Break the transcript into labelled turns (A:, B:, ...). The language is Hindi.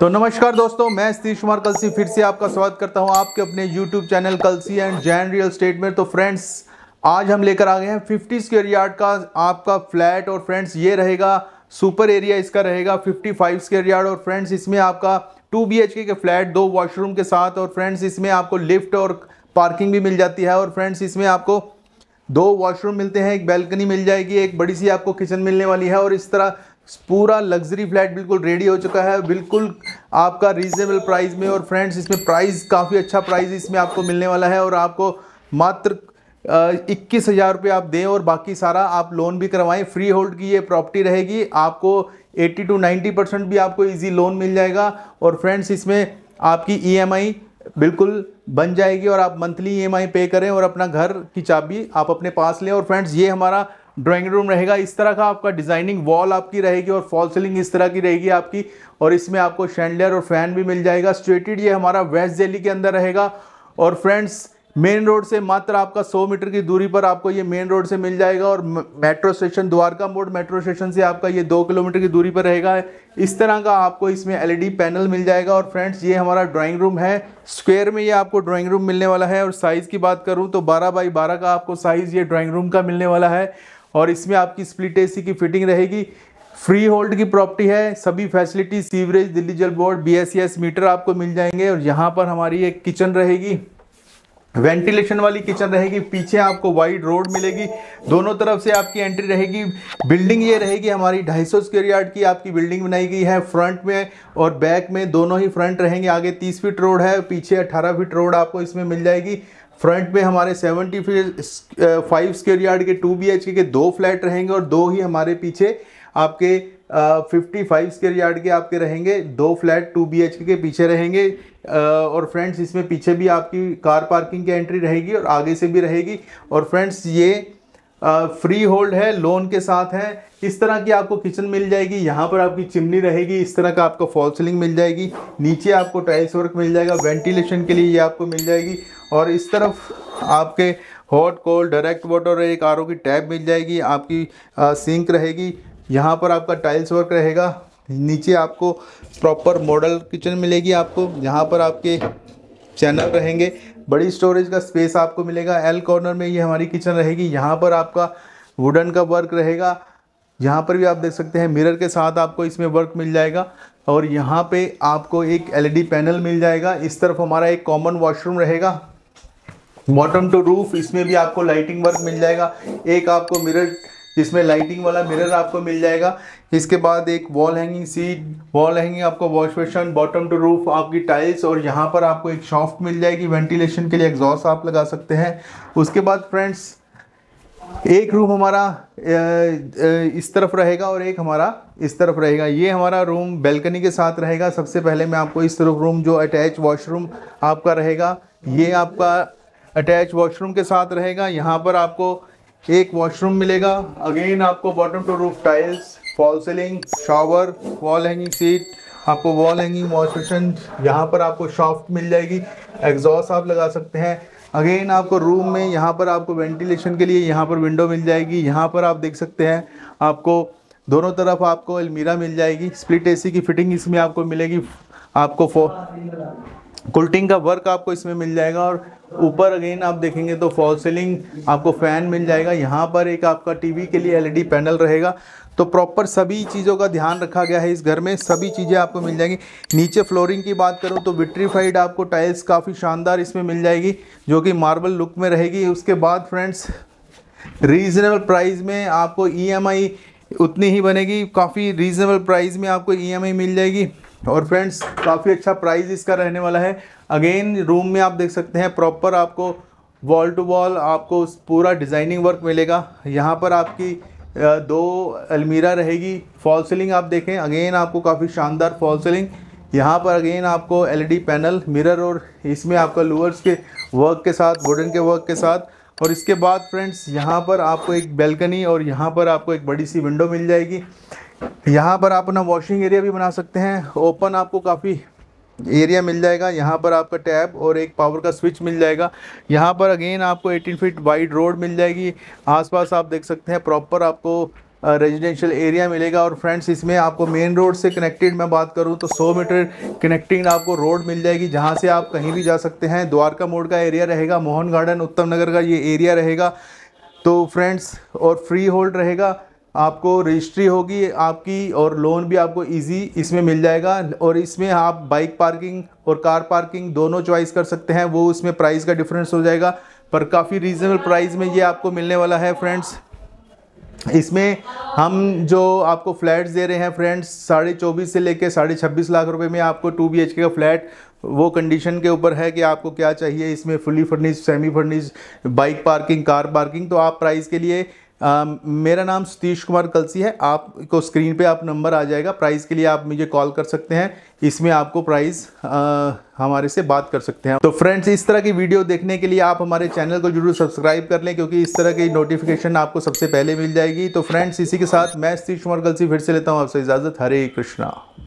A: तो नमस्कार दोस्तों मैं सतीश कुमार कलसी फिर से आपका स्वागत करता हूं आपके अपने YouTube channel Kalsi and Jain real estate में तो फ्रेंड्स आज हम लेकर आ गए हैं 50 स्क्वेयर यार्ड का आपका फ्लैट और फ्रेंड्स ये रहेगा सुपर एरिया इसका रहेगा 55 स्क्वेयर यार्ड और फ्रेंड्स इसमें आपका 2 बी के फ्लैट दो वॉशरूम के साथ और फ्रेंड्स इसमें आपको लिफ्ट और पार्किंग भी मिल जाती है और फ्रेंड्स इसमें आपको दो वॉशरूम मिलते हैं एक बैल्कनी मिल जाएगी एक बड़ी सी आपको किचन मिलने वाली है और इस तरह पूरा लग्जरी फ्लैट बिल्कुल रेडी हो चुका है बिल्कुल आपका रीजनेबल प्राइस में और फ्रेंड्स इसमें प्राइस काफ़ी अच्छा प्राइस इसमें आपको मिलने वाला है और आपको मात्र इक्कीस हज़ार रुपये आप दें और बाकी सारा आप लोन भी करवाएं फ्री होल्ड की ये प्रॉपर्टी रहेगी आपको 80 टू 90 परसेंट भी आपको इजी लोन मिल जाएगा और फ्रेंड्स इसमें आपकी ईएमआई e बिल्कुल बन जाएगी और आप मंथली ईएमआई पे करें और अपना घर की चाबी आप अपने पास लें और फ्रेंड्स ये हमारा ड्राइंग रूम रहेगा इस तरह का आपका डिजाइनिंग वॉल आपकी रहेगी और फॉल सीलिंग इस तरह की रहेगी आपकी और इसमें आपको शैंडलर और फैन भी मिल जाएगा स्ट्रेटेड ये हमारा वेस्ट दिल्ली के अंदर रहेगा और फ्रेंड्स मेन रोड से मात्र आपका 100 मीटर की दूरी पर आपको ये मेन रोड से मिल जाएगा और metro station Dwarka Mor metro station से आपका ये दो किलोमीटर की दूरी पर रहेगा इस तरह का आपको इसमें एलईडी पैनल e मिल जाएगा और फ्रेंड्स ये हमारा ड्राइंग रूम है स्क्वायर में ये आपको ड्राइंग रूम मिलने वाला है और साइज़ की बात करूँ तो बारह बाई बारह का आपको साइज़ ये ड्राॅइंग रूम का मिलने वाला है और इसमें आपकी स्प्लिट एसी की फिटिंग रहेगी फ्री होल्ड की प्रॉपर्टी है सभी फैसिलिटी सीवरेज दिल्ली जल बोर्ड बी मीटर आपको मिल जाएंगे और यहाँ पर हमारी एक किचन रहेगी वेंटिलेशन वाली किचन रहेगी पीछे आपको वाइड रोड मिलेगी दोनों तरफ से आपकी एंट्री रहेगी बिल्डिंग ये रहेगी हमारी 250 स्क्वेयर यार्ड की आपकी बिल्डिंग बनाई गई है फ्रंट में और बैक में दोनों ही फ्रंट रहेंगे आगे 30 फीट रोड है पीछे 18 फीट रोड आपको इसमें मिल जाएगी फ्रंट में हमारे सेवेंटी फाइव स्क्वेयर यार्ड के टू बी के दो फ्लैट रहेंगे और दो ही हमारे पीछे आपके फिफ्टी फाइव स्केयर यार्ड के आपके रहेंगे दो फ्लैट टू बी के पीछे रहेंगे और फ्रेंड्स इसमें पीछे भी आपकी कार पार्किंग की एंट्री रहेगी और आगे से भी रहेगी और फ्रेंड्स ये फ्री होल्ड है लोन के साथ है इस तरह की आपको किचन मिल जाएगी यहाँ पर आपकी चिमनी रहेगी इस तरह का आपको फॉल सीलिंग मिल जाएगी नीचे आपको टाइल्स वर्क मिल जाएगा वेंटिलेशन के लिए ये आपको मिल जाएगी और इस तरफ आपके हॉट कोल्ड डायरेक्ट वाटर एक आर की टैब मिल जाएगी आपकी आ, सिंक रहेगी यहाँ पर आपका टाइल्स वर्क रहेगा नीचे आपको प्रॉपर मॉडल किचन मिलेगी आपको यहाँ पर आपके चैनल रहेंगे बड़ी स्टोरेज का स्पेस आपको मिलेगा एल कॉर्नर में ये हमारी किचन रहेगी यहाँ पर आपका वुडन का वर्क रहेगा यहाँ पर भी आप देख सकते हैं मिरर के साथ आपको इसमें वर्क मिल जाएगा और यहाँ पे आपको एक एलईडी पैनल e मिल जाएगा इस तरफ हमारा एक कॉमन वॉशरूम रहेगा बॉटम टू रूफ इसमें भी आपको लाइटिंग वर्क मिल जाएगा एक आपको मिरर जिसमें लाइटिंग वाला मिरर आपको मिल जाएगा इसके बाद एक wall hanging seat wall hanging आपको wash basin bottom to roof आपकी टाइल्स और यहाँ पर आपको एक शॉफ्ट मिल जाएगी वेंटिलेशन के लिए एग्जॉस्ट आप लगा सकते हैं उसके बाद फ्रेंड्स एक रूम हमारा इस तरफ रहेगा और एक हमारा इस तरफ रहेगा ये हमारा रूम बेल्कनी के साथ रहेगा सबसे पहले मैं आपको इस तरफ रूम जो अटैच वॉशरूम आपका रहेगा ये आपका अटैच वॉशरूम के साथ रहेगा यहाँ पर आपको एक वॉशरूम मिलेगा अगेन आपको bottom to roof tiles fall ceiling shower wall hanging seat आपको वॉल हैंगिंग वॉश मशन यहाँ पर आपको शॉफ्ट मिल जाएगी एग्जॉस्ट आप लगा सकते हैं अगेन आपको रूम में यहाँ पर आपको वेंटिलेशन के लिए यहाँ पर विंडो मिल जाएगी यहाँ पर आप देख सकते हैं आपको दोनों तरफ आपको अलमीरा मिल जाएगी स्प्लिट एसी की फिटिंग इसमें आपको मिलेगी आपको फो कुल्टिंग का वर्क आपको इसमें मिल जाएगा और ऊपर अगेन आप देखेंगे तो फॉल सीलिंग आपको फ़ैन मिल जाएगा यहाँ पर एक आपका टीवी के लिए एलईडी पैनल e रहेगा तो प्रॉपर सभी चीज़ों का ध्यान रखा गया है इस घर में सभी चीज़ें आपको मिल जाएंगी नीचे फ्लोरिंग की बात करूँ तो विट्रीफाइड आपको टाइल्स काफ़ी शानदार इसमें मिल जाएगी जो कि मार्बल लुक में रहेगी उसके बाद फ्रेंड्स रीज़नेबल प्राइस में आपको ईएमआई e उतनी ही बनेगी काफ़ी रीज़नेबल प्राइस में आपको ईएमआई e मिल जाएगी और फ्रेंड्स काफ़ी अच्छा प्राइस इसका रहने वाला है अगेन रूम में आप देख सकते हैं प्रॉपर आपको वॉल टू वॉल आपको पूरा डिज़ाइनिंग वर्क मिलेगा यहाँ पर आपकी दो अलमीरा रहेगी फॉल सीलिंग आप देखें अगेन आपको काफ़ी शानदार फॉल सीलिंग यहाँ पर अगेन आपको एलईडी पैनल मिरर और इसमें आपका लूअर्स के वर्क के साथ वुडन के वर्क के साथ और इसके बाद फ्रेंड्स यहाँ पर आपको एक बेल्कनी और यहाँ पर आपको एक बड़ी सी विंडो मिल जाएगी यहाँ पर आप अपना वॉशिंग एरिया भी बना सकते हैं ओपन आपको काफ़ी एरिया मिल जाएगा यहाँ पर आपका टैब और एक पावर का स्विच मिल जाएगा यहाँ पर अगेन आपको 18 फीट वाइड रोड मिल जाएगी आसपास आप देख सकते हैं प्रॉपर आपको रेजिडेंशियल एरिया मिलेगा और फ्रेंड्स इसमें आपको मेन रोड से कनेक्टेड मैं बात करूं तो 100 मीटर कनेक्टिंग आपको रोड मिल जाएगी जहां से आप कहीं भी जा सकते हैं द्वारका मोड़ का एरिया रहेगा मोहन गार्डन उत्तम नगर का ये एरिया रहेगा तो फ्रेंड्स और फ्री होल्ड रहेगा आपको रजिस्ट्री होगी आपकी और लोन भी आपको इजी इसमें मिल जाएगा और इसमें आप बाइक पार्किंग और कार पार्किंग दोनों चॉइस कर सकते हैं वो उसमें प्राइस का डिफरेंस हो जाएगा पर काफ़ी रीज़नेबल प्राइस में ये आपको मिलने वाला है फ्रेंड्स इसमें हम जो आपको फ्लैट्स दे रहे हैं फ्रेंड्स साढ़े चौबीस से लेकर साढ़े छब्बीस लाख रुपए में आपको टू बी का फ्लैट वो कंडीशन के ऊपर है कि आपको क्या चाहिए इसमें fully furnish semi furnish bike parking car parking तो आप प्राइस के लिए Um, मेरा नाम सतीश कुमार कलसी है आपको स्क्रीन पे आप नंबर आ जाएगा प्राइस के लिए आप मुझे कॉल कर सकते हैं इसमें आपको प्राइस uh, हमारे से बात कर सकते हैं तो फ्रेंड्स इस तरह की वीडियो देखने के लिए आप हमारे चैनल को जरूर सब्सक्राइब कर लें क्योंकि इस तरह की नोटिफिकेशन आपको सबसे पहले मिल जाएगी तो फ्रेंड्स इसी के साथ मैं सतीश कुमार कलसी फिर से लेता हूँ आपसे इजाज़त हरे कृष्णा